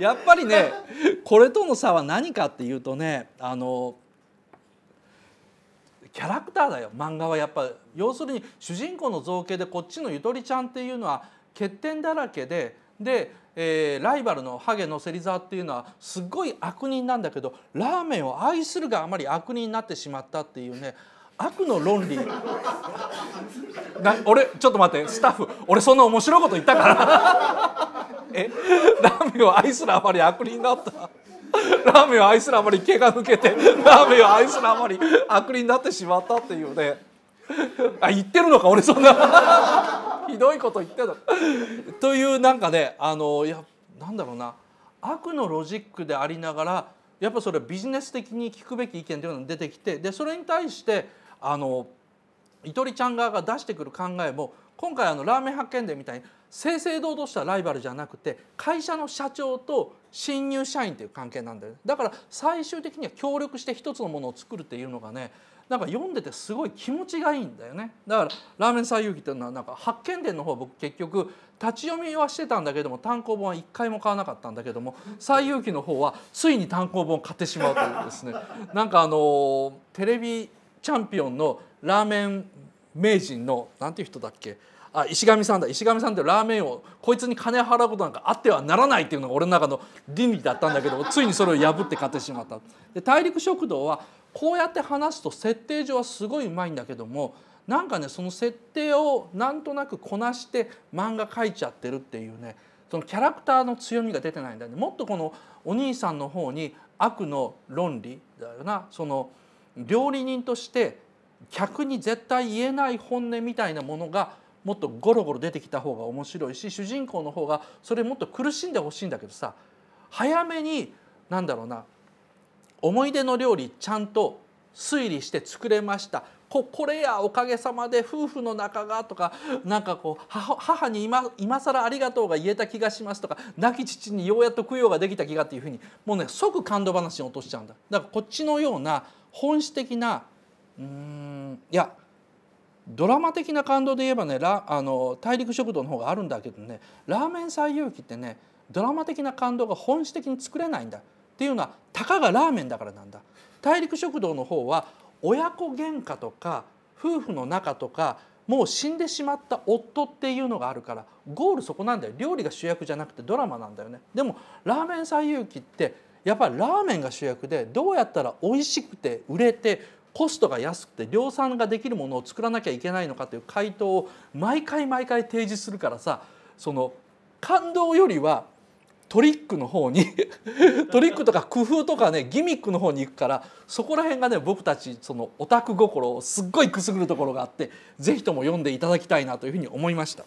やっぱりねこれとの差は何かっていうとねあのキャラクターだよ漫画はやっぱ要するに主人公の造形でこっちのゆとりちゃんっていうのは欠点だらけでで、えー、ライバルのハゲの芹沢っていうのはすっごい悪人なんだけどラーメンを愛するがあまり悪人になってしまったっていうね悪の論理 俺ちょっと待ってスタッフ俺そんな面白いこと言ったからえラーメンを愛するあまり悪人だったラーメンを愛するあまり毛が抜けてラーメンを愛するあまり悪人になってしまったっていうねあ言ってるのか俺そんなひどいこと言ってるというなんかねあのいやなんだろうな悪のロジックでありながらやっぱそれビジネス的に聞くべき意見というのが出てきてでそれに対してあのゆとりちゃん側が出してくる考えも今回あのラーメン発見伝みたいに正々堂々したライバルじゃなくて会社の社長と新入社員という関係なんだよ、ね、だから最終的には協力して一つのものを作るっていうのがねなんか読んでてすごい気持ちがいいんだよねだから「ラーメン最遊記」っていうのはなんか発見伝の方僕結局立ち読みはしてたんだけども単行本は一回も買わなかったんだけども最遊記の方はついに単行本を買ってしまうというですねなんかあのテレビチャンピオンのラーメン名人のなんていう人だっけあ石上さんだ石上さんってラーメンをこいつに金払うことなんかあってはならないっていうのが俺の中の倫理だったんだけど ついにそれを破って買ってしまった。で大陸食堂はこうやって話すと設定上はすごいうまいんだけどもなんかねその設定をなんとなくこなして漫画描いちゃってるっていうねそのキャラクターの強みが出てないんだよねもっとこのお兄さんの方に悪の論理だよなその料理人として客に絶対言えない本音みたいなものがもっとゴロゴロ出てきた方が面白いし主人公の方がそれもっと苦しんでほしいんだけどさ早めに何だろうな思い出の料理ちゃんと推理して作れましたここれやおかげさまで夫婦の仲がとかなんかこう母に今今更ありがとうが言えた気がしますとか亡き父にようやっと供養ができた気がっていうふうにもうね即感動話に落としちゃうんだだからこっちのような本質的なうんいやドラマ的な感動で言えばねラあの大陸食堂の方があるんだけどねラーメン最有機ってねドラマ的な感動が本質的に作れないんだっていうのはたかがラーメンだからなんだ大陸食堂の方は親子喧嘩とか夫婦の中とかもう死んでしまった夫っていうのがあるからゴールそこなんだよ料理が主役じゃなくてドラマなんだよねでもラーメン最有機ってやっぱりラーメンが主役でどうやったら美味しくて売れてコストが安くて量産ができるものを作らなきゃいけないのかという回答を毎回毎回提示するからさその感動よりはトリックの方に トリックとか工夫とかねギミックの方に行くからそこら辺がね僕たちそのオタク心をすっごいくすぐるところがあって是非とも読んでいただきたいなというふうに思いました。